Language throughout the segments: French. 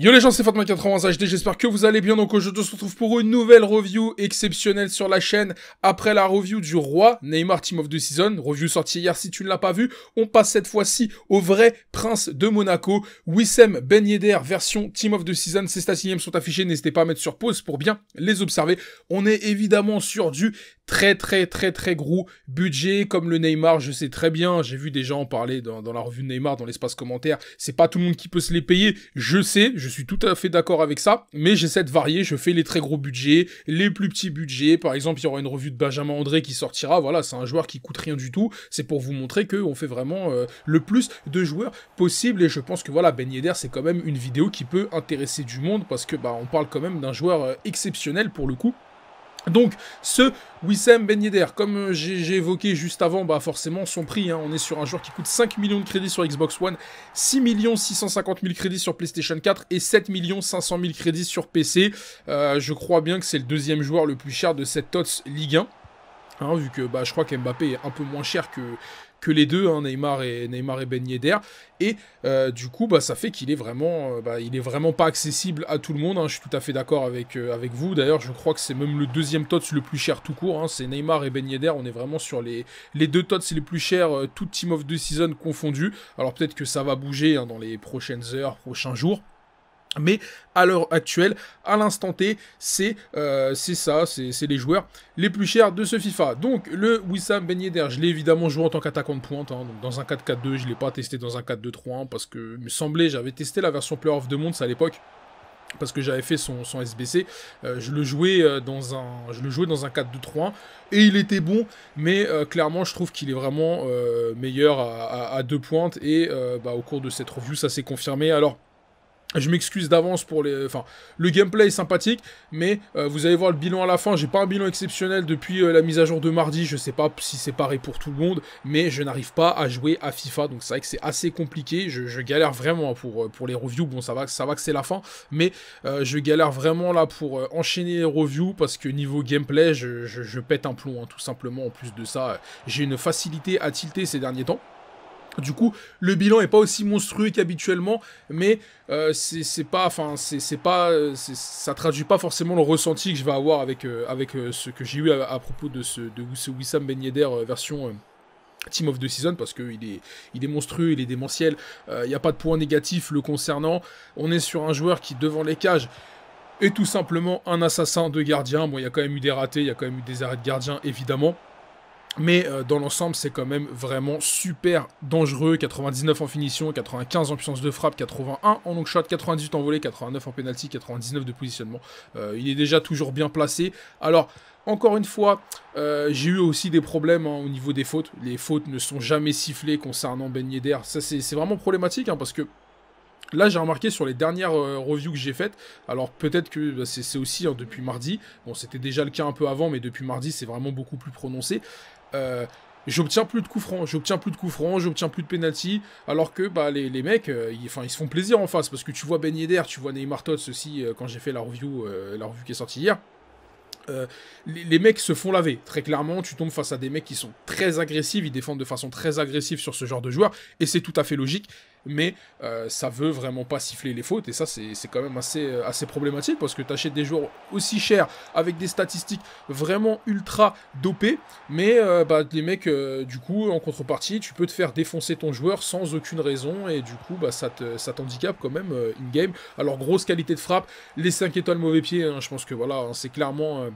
Yo les gens, c'est Fatma91HD, j'espère que vous allez bien. Donc aujourd'hui, on se retrouve pour une nouvelle review exceptionnelle sur la chaîne. Après la review du roi, Neymar Team of the Season, review sortie hier si tu ne l'as pas vu, on passe cette fois-ci au vrai prince de Monaco, Wissem Ben Yedder, version Team of the Season. Ces statistiques sont affichés. n'hésitez pas à mettre sur pause pour bien les observer. On est évidemment sur du très très très très gros budget comme le Neymar, je sais très bien, j'ai vu des gens en parler dans, la revue de Neymar, dans l'espace commentaire, c'est pas tout le monde qui peut se les payer, je sais, je suis tout à fait d'accord avec ça, mais j'essaie de varier, je fais les très gros budgets, les plus petits budgets, par exemple il y aura une revue de Benjamin André qui sortira, voilà, c'est un joueur qui coûte rien du tout, c'est pour vous montrer qu'on fait vraiment euh, le plus de joueurs possible, et je pense que voilà, Ben Yedder c'est quand même une vidéo qui peut intéresser du monde, parce que bah on parle quand même d'un joueur euh, exceptionnel pour le coup, donc, ce Wissem Ben Yedder, comme euh, j'ai évoqué juste avant, bah forcément son prix, hein. on est sur un joueur qui coûte 5 millions de crédits sur Xbox One, 6 650 000 crédits sur PlayStation 4 et 7 500 000 crédits sur PC. Euh, je crois bien que c'est le deuxième joueur le plus cher de cette TOTS Ligue 1. Hein, vu que bah, je crois qu'Mbappé est un peu moins cher que, que les deux, hein, Neymar et Neymar et Ben Yedder. Et euh, du coup, bah, ça fait qu'il est vraiment, euh, bah, il est vraiment pas accessible à tout le monde. Hein. Je suis tout à fait d'accord avec euh, avec vous. D'ailleurs, je crois que c'est même le deuxième TOTS le plus cher tout court. Hein. C'est Neymar et Ben Yedder. On est vraiment sur les les deux TOTS les plus chers, tout team of the season confondu. Alors peut-être que ça va bouger dans les prochaines heures, prochains jours. Mais à l'heure actuelle, à l'instant T, c'est euh, ça, c'est les joueurs les plus chers de ce FIFA. Donc le Wissam Ben Yedder, je l'ai évidemment joué en tant qu'attaquant de pointe, hein, dans un 4-4-2, je ne l'ai pas testé dans un 4-2-3-1 parce que, il me semblait, j'avais testé la version of de Mons à l'époque parce que j'avais fait son, son SBC, euh, je le jouais euh, dans un, je le jouais dans un 4 2 3 et il était bon, mais clairement je trouve qu'il est vraiment meilleur à, deux pointes et bah, au cours de cette review ça s'est confirmé. Alors je m'excuse d'avance pour les. Enfin, le gameplay est sympathique, mais euh, vous allez voir le bilan à la fin. J'ai pas un bilan exceptionnel depuis euh, la mise à jour de mardi. Je sais pas si c'est pareil pour tout le monde, mais je n'arrive pas à jouer à FIFA. Donc c'est vrai que c'est assez compliqué. Je, galère vraiment pour, euh, pour les reviews. Bon, ça va, ça va que c'est la fin, mais je galère vraiment là pour enchaîner les reviews parce que niveau gameplay, je, pète un plomb, hein, tout simplement. En plus de ça, j'ai une facilité à tilter ces derniers temps. Du coup, le bilan n'est pas aussi monstrueux qu'habituellement, mais euh, c'est pas, enfin, c'est pas, euh, ça traduit pas forcément le ressenti que je vais avoir avec euh, avec ce que j'ai eu à, propos de ce de Wissam Ben Yedder version. Team of the Season parce qu'il est, il est monstrueux, il est démentiel, il n'y a pas de point négatif le concernant. On est sur un joueur qui, devant les cages, est tout simplement un assassin de gardien. Bon, il y a quand même eu des ratés, il y a quand même eu des arrêts de gardien, évidemment. Mais euh, dans l'ensemble, c'est quand même vraiment super dangereux. 99 en finition, 95 en puissance de frappe, 81 en long shot, 98 en volée, 89 en penalty, 99 de positionnement. Euh, il est déjà toujours bien placé. Alors, encore une fois, euh, j'ai eu aussi des problèmes hein, au niveau des fautes. Les fautes ne sont jamais sifflées concernant Ben Yedder. Ça, c'est vraiment problématique hein, parce que Là, j'ai remarqué sur les dernières euh, reviews que j'ai faites, alors peut-être que bah, c'est aussi hein, depuis mardi, bon, c'était déjà le cas un peu avant, mais depuis mardi, c'est vraiment beaucoup plus prononcé. Euh, j'obtiens plus de coups francs, j'obtiens plus de coups francs, j'obtiens plus de penalty, alors que bah, les, mecs, euh, enfin ils, se font plaisir en face, parce que tu vois Ben Yedder, tu vois Neymar Tots aussi, quand j'ai fait la review, la review qui est sortie hier, les, les, mecs se font laver. Très clairement, tu tombes face à des mecs qui sont très agressifs, ils défendent de façon très agressive sur ce genre de joueurs, et c'est tout à fait logique mais euh, ça veut vraiment pas siffler les fautes, et ça c'est quand même assez, euh, assez problématique, parce que tu achètes des joueurs aussi chers, avec des statistiques vraiment ultra dopées, mais euh, bah, les mecs, du coup, en contrepartie, tu peux te faire défoncer ton joueur sans aucune raison, et du coup, bah, ça t'handicape ça quand même in-game. Alors grosse qualité de frappe, les 5 étoiles mauvais pied, hein, je pense que voilà, hein, c'est clairement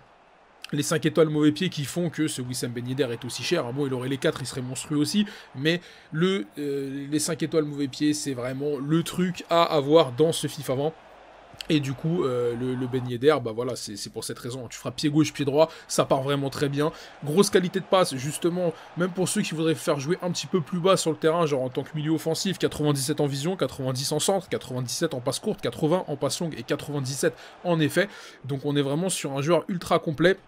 les 5 étoiles mauvais pieds qui font que ce Wissam Ben Yedder est aussi cher. Bon, il aurait les 4, il serait monstrueux aussi, mais le, euh, les 5 étoiles mauvais pieds, c'est vraiment le truc à avoir dans ce FIFA avant. Et du coup, euh, le, le ben bah voilà, c'est pour cette raison. Tu feras pied gauche, pied droit, ça part vraiment très bien. Grosse qualité de passe, justement, même pour ceux qui voudraient faire jouer un petit peu plus bas sur le terrain, genre en tant que milieu offensif, 97 en vision, 90 en centre, 97 en passe courte, 80 en passe longue et 97 en effet. Donc on est vraiment sur un joueur ultra complet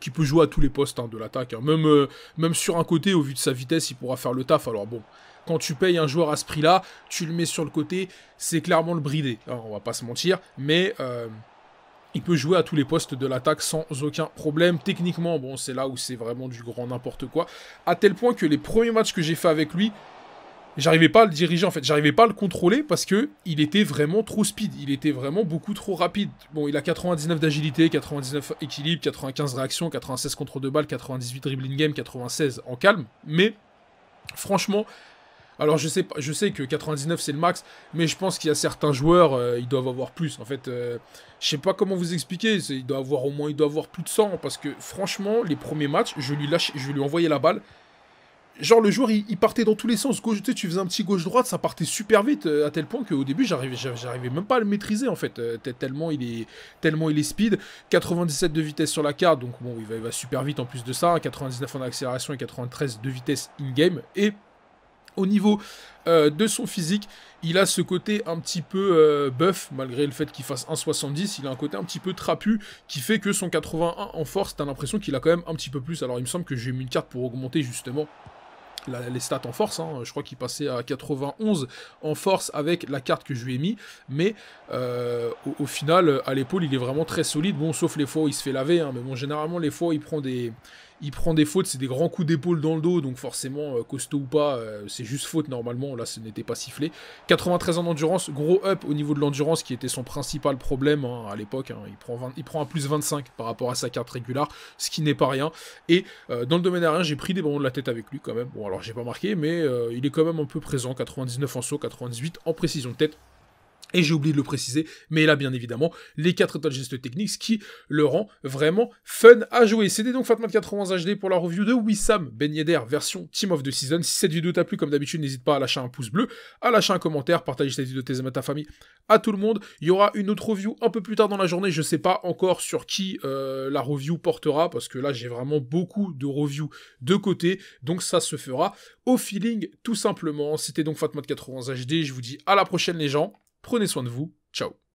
qui peut jouer à tous les postes hein, de l'attaque. Hein. Même, euh, même sur un côté, au vu de sa vitesse, il pourra faire le taf. Alors bon, quand tu payes un joueur à ce prix-là, tu le mets sur le côté, c'est clairement le bridé. on va pas se mentir, mais... Euh, il peut jouer à tous les postes de l'attaque sans aucun problème. Techniquement, bon, c'est là où c'est vraiment du grand n'importe quoi. À tel point que les premiers matchs que j'ai fait avec lui, J'arrivais pas à le diriger en fait, j'arrivais pas à le contrôler parce que il était vraiment trop speed, il était vraiment beaucoup trop rapide. Bon, il a 99 d'agilité, 99 équilibre, 95 réaction, 96 contre de balles, 98 dribbling game, 96 en calme, mais franchement, alors je sais, je sais que 99 c'est le max, mais je pense qu'il y a certains joueurs, euh, ils doivent avoir plus. En fait, euh, je sais pas comment vous expliquer, il doit avoir au moins, il doit avoir plus de 100 parce que franchement, les premiers matchs, je lui lâche, je lui envoyais la balle, genre le joueur il, partait dans tous les sens gauche tu, sais, tu faisais un petit gauche droite ça partait super vite euh, à tel point qu'au début j'arrivais j'arrivais même pas à le maîtriser en fait euh, tellement il est tellement il est speed 97 de vitesse sur la carte donc bon il va, va super vite en plus de ça 99 en accélération et 93 de vitesse in game et au niveau euh, de son physique, il a ce côté un petit peu buff, malgré le fait qu'il fasse 1,70, il a un côté un petit peu trapu, qui fait que son 81 en force, t'as l'impression qu'il a quand même un petit peu plus. Alors il me semble que j'ai mis une carte pour augmenter justement les stats en force. Hein. Je crois qu'il passait à 91 en force avec la carte que je lui ai mis. Mais euh, au, final, à l'épaule, il est vraiment très solide. Bon, sauf les fois où il se fait laver. Hein. mais bon, généralement, les fois où il prend des il prend des fautes, c'est des grands coups d'épaule dans le dos, donc forcément, euh, costaud ou pas, euh, c'est juste faute normalement, là ce n'était pas sifflé. 93 en endurance, gros up au niveau de l'endurance qui était son principal problème hein, à l'époque, hein. il, prend il prend un plus 25 par rapport à sa carte régulière, ce qui n'est pas rien. Et euh, dans le domaine aérien, j'ai pris des bons de la tête avec lui quand même, bon alors j'ai pas marqué, mais il est quand même un peu présent, 99 en saut, 98 en précision de tête, et j'ai oublié de le préciser, mais là bien évidemment les 4 étoiles gestes techniques, ce qui le rend vraiment fun à jouer. C'était donc Fatman 91 HD pour la review de Wissam Ben version Team of the Season. Si cette vidéo t'a plu, comme d'habitude, n'hésite pas à lâcher un pouce bleu, à lâcher un commentaire, partager cette vidéo de tes amis, ta famille, à tout le monde. Il y aura une autre review un peu plus tard dans la journée, je ne sais pas encore sur qui euh, la review portera, parce que là j'ai vraiment beaucoup de reviews de côté, donc ça se fera au feeling tout simplement. C'était donc Fatman 91 HD, je vous dis à la prochaine les gens. Prenez soin de vous. Ciao